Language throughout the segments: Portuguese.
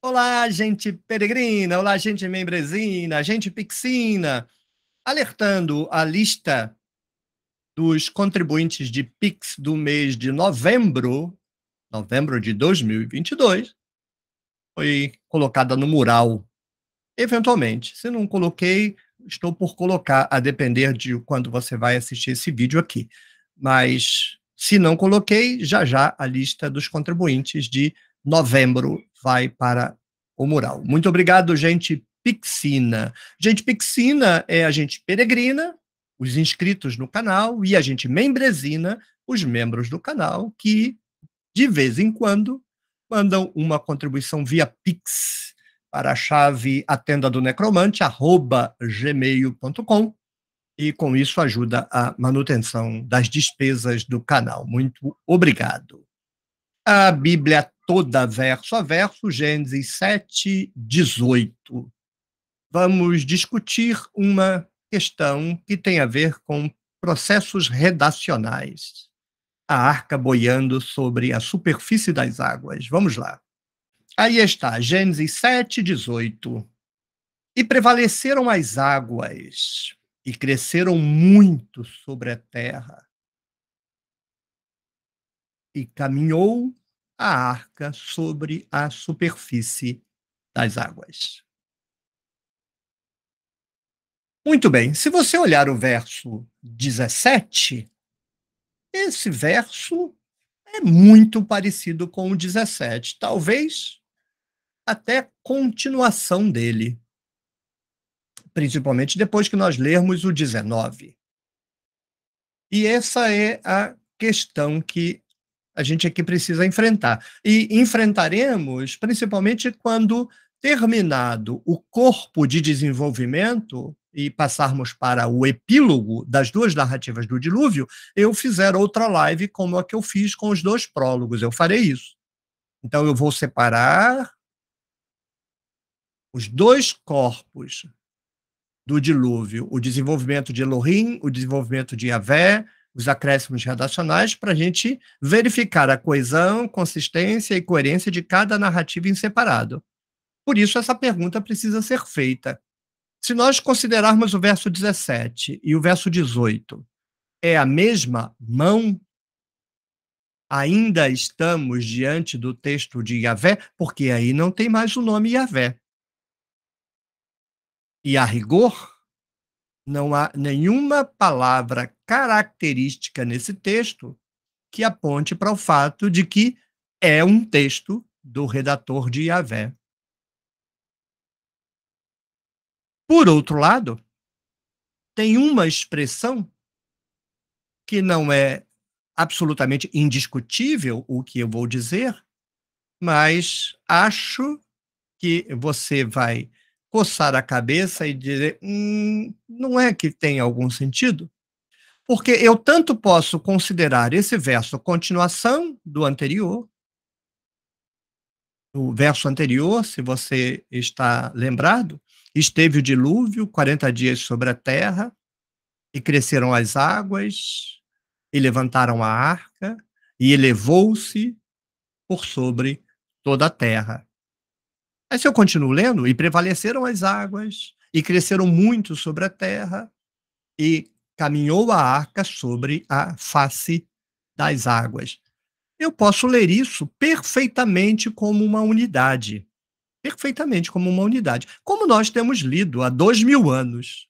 Olá, gente peregrina, olá, gente membrezina, gente pixina, alertando a lista dos contribuintes de Pix do mês de novembro, novembro de 2022, foi colocada no mural. Eventualmente, se não coloquei, estou por colocar, a depender de quando você vai assistir esse vídeo aqui. Mas se não coloquei, já já a lista dos contribuintes de novembro vai para o mural. Muito obrigado, gente Pixina. Gente Pixina é a gente peregrina, os inscritos no canal, e a gente membresina, os membros do canal, que de vez em quando mandam uma contribuição via Pix para a chave atenda do necromante, arroba gmail.com, e com isso ajuda a manutenção das despesas do canal. Muito obrigado. A Bíblia toda verso a verso, Gênesis 7, 18. Vamos discutir uma questão que tem a ver com processos redacionais. A arca boiando sobre a superfície das águas. Vamos lá. Aí está, Gênesis 7, 18. E prevaleceram as águas, e cresceram muito sobre a terra. E caminhou a arca sobre a superfície das águas. Muito bem, se você olhar o verso 17, esse verso é muito parecido com o 17, talvez até continuação dele, principalmente depois que nós lermos o 19. E essa é a questão que a gente aqui é precisa enfrentar. E enfrentaremos, principalmente quando terminado o corpo de desenvolvimento e passarmos para o epílogo das duas narrativas do dilúvio, eu fizer outra live como a que eu fiz com os dois prólogos. Eu farei isso. Então eu vou separar os dois corpos do dilúvio, o desenvolvimento de Elohim, o desenvolvimento de Yahvé, os acréscimos redacionais para a gente verificar a coesão, consistência e coerência de cada narrativa em separado. Por isso, essa pergunta precisa ser feita. Se nós considerarmos o verso 17 e o verso 18, é a mesma mão? Ainda estamos diante do texto de Yahvé, porque aí não tem mais o nome Yahvé. E a rigor, não há nenhuma palavra característica nesse texto que aponte para o fato de que é um texto do redator de Yahvé. Por outro lado, tem uma expressão que não é absolutamente indiscutível o que eu vou dizer, mas acho que você vai coçar a cabeça e dizer: hum, não é que tem algum sentido? Porque eu tanto posso considerar esse verso continuação do anterior, o verso anterior, se você está lembrado, esteve o dilúvio, 40 dias sobre a terra, e cresceram as águas, e levantaram a arca, e elevou-se por sobre toda a terra. Aí, se eu continuo lendo, e prevaleceram as águas, e cresceram muito sobre a terra, e caminhou a arca sobre a face das águas. Eu posso ler isso perfeitamente como uma unidade. Perfeitamente como uma unidade. Como nós temos lido há dois mil anos.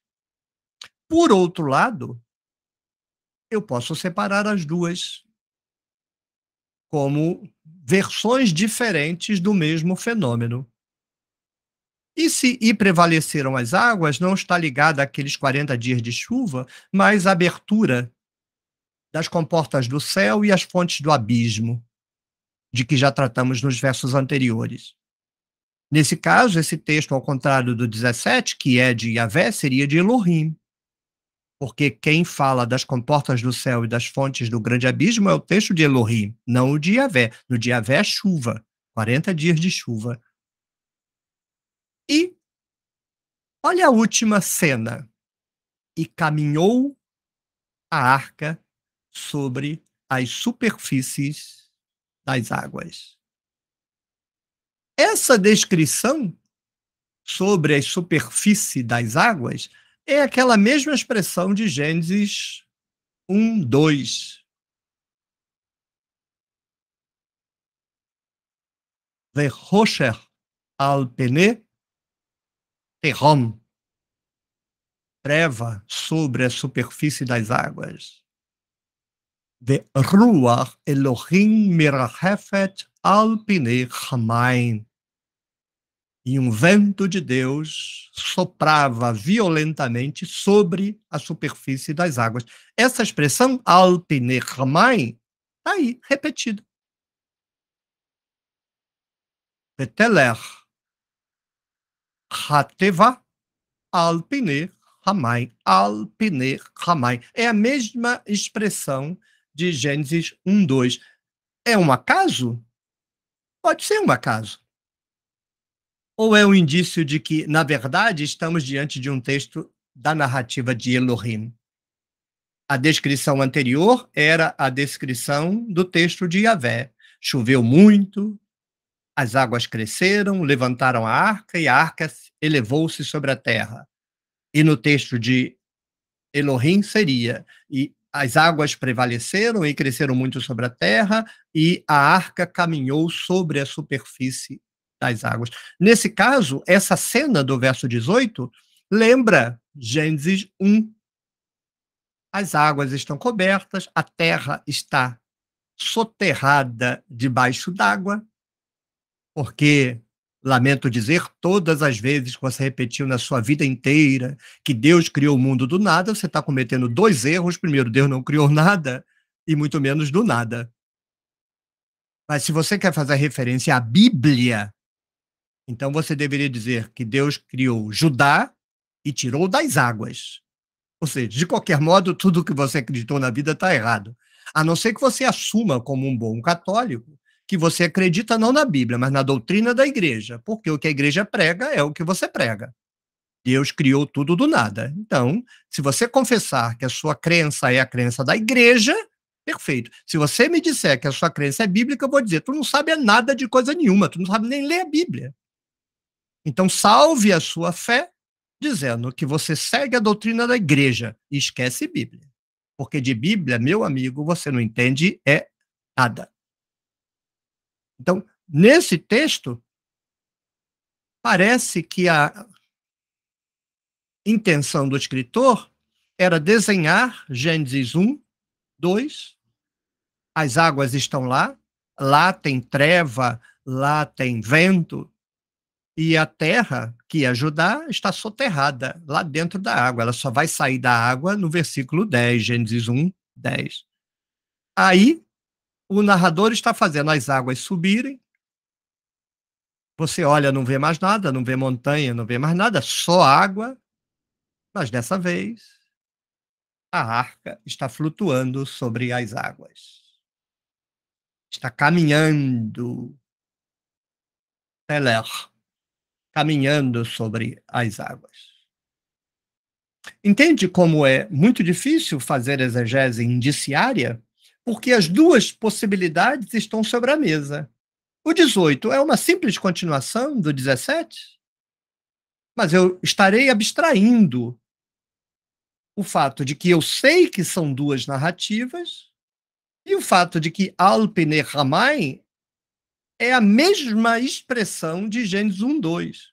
Por outro lado, eu posso separar as duas como versões diferentes do mesmo fenômeno. E se e prevaleceram as águas, não está ligada àqueles 40 dias de chuva, mas à abertura das comportas do céu e as fontes do abismo, de que já tratamos nos versos anteriores. Nesse caso, esse texto, ao contrário do 17, que é de Yahvé, seria de Elohim. Porque quem fala das comportas do céu e das fontes do grande abismo é o texto de Elohim, não o de Yahvé. No de Yahvé é chuva, 40 dias de chuva. E olha a última cena. E caminhou a arca sobre as superfícies das águas. Essa descrição sobre a superfície das águas é aquela mesma expressão de Gênesis 1, 2. Verrocher al pene terrom, treva sobre a superfície das águas. De Ruach Elohim Mirahefet Alpine Hamain. E um vento de Deus soprava violentamente sobre a superfície das águas. Essa expressão, Alpine Hamain, está aí, repetida. Beteler, Hateva alpine ramai. Alpine ramai. É a mesma expressão de Gênesis 1, 2. É um acaso? Pode ser um acaso. Ou é um indício de que, na verdade, estamos diante de um texto da narrativa de Elohim? A descrição anterior era a descrição do texto de Yahvé. Choveu muito, as águas cresceram, levantaram a arca, e a arca elevou-se sobre a terra. E no texto de Elohim seria: e as águas prevaleceram e cresceram muito sobre a terra, e a arca caminhou sobre a superfície das águas. Nesse caso, essa cena do verso 18 lembra Gênesis 1. As águas estão cobertas, a terra está soterrada debaixo d'água, porque Lamento dizer, todas as vezes que você repetiu na sua vida inteira que Deus criou o mundo do nada, você está cometendo dois erros. Primeiro, Deus não criou nada, e muito menos do nada. Mas se você quer fazer referência à Bíblia, então você deveria dizer que Deus criou Judá e tirou das águas. Ou seja, de qualquer modo, tudo que você acreditou na vida está errado. A não ser que você assuma como um bom católico que você acredita não na Bíblia, mas na doutrina da igreja, porque o que a igreja prega é o que você prega. Deus criou tudo do nada. Então, se você confessar que a sua crença é a crença da igreja, perfeito. Se você me disser que a sua crença é bíblica, eu vou dizer, tu não sabe nada de coisa nenhuma, tu não sabe nem ler a Bíblia. Então, salve a sua fé dizendo que você segue a doutrina da igreja e esquece Bíblia. Porque de Bíblia, meu amigo, você não entende é nada. Então, nesse texto, parece que a intenção do escritor era desenhar Gênesis 1, 2, as águas estão lá, lá tem treva, lá tem vento, e a terra que ia é ajudar está soterrada lá dentro da água. Ela só vai sair da água no versículo 10, Gênesis 1, 10. Aí o narrador está fazendo as águas subirem. Você olha, não vê mais nada, não vê montanha, não vê mais nada, só água. Mas dessa vez, a arca está flutuando sobre as águas. Está caminhando. Teler. Caminhando sobre as águas. Entende como é muito difícil fazer exegese indiciária? porque as duas possibilidades estão sobre a mesa. O 18 é uma simples continuação do 17? Mas eu estarei abstraindo o fato de que eu sei que são duas narrativas e o fato de que Alpine Ramai é a mesma expressão de Gênesis 1, 2.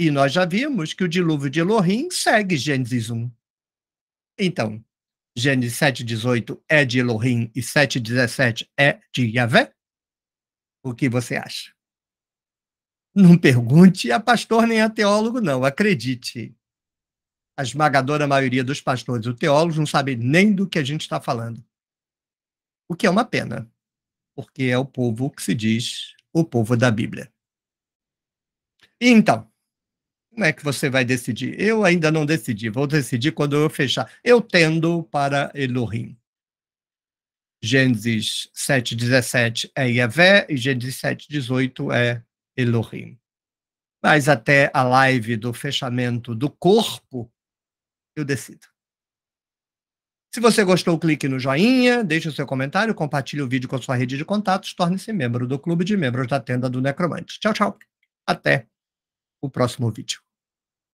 E nós já vimos que o dilúvio de Elohim segue Gênesis 1. Então, Gênesis 7,18 é de Elohim e 7,17 é de Yahvé? O que você acha? Não pergunte a pastor nem a teólogo, não, acredite. A esmagadora maioria dos pastores e teólogos não sabe nem do que a gente está falando. O que é uma pena, porque é o povo que se diz o povo da Bíblia. E então, como é que você vai decidir? Eu ainda não decidi, vou decidir quando eu fechar. Eu tendo para Elohim. Gênesis 7,17 é Yahvé e Gênesis 7,18 é Elohim. Mas até a live do fechamento do corpo, eu decido. Se você gostou, clique no joinha, deixe o seu comentário, compartilhe o vídeo com a sua rede de contatos, torne-se membro do clube de membros da tenda do Necromante. Tchau, tchau. Até o próximo vídeo.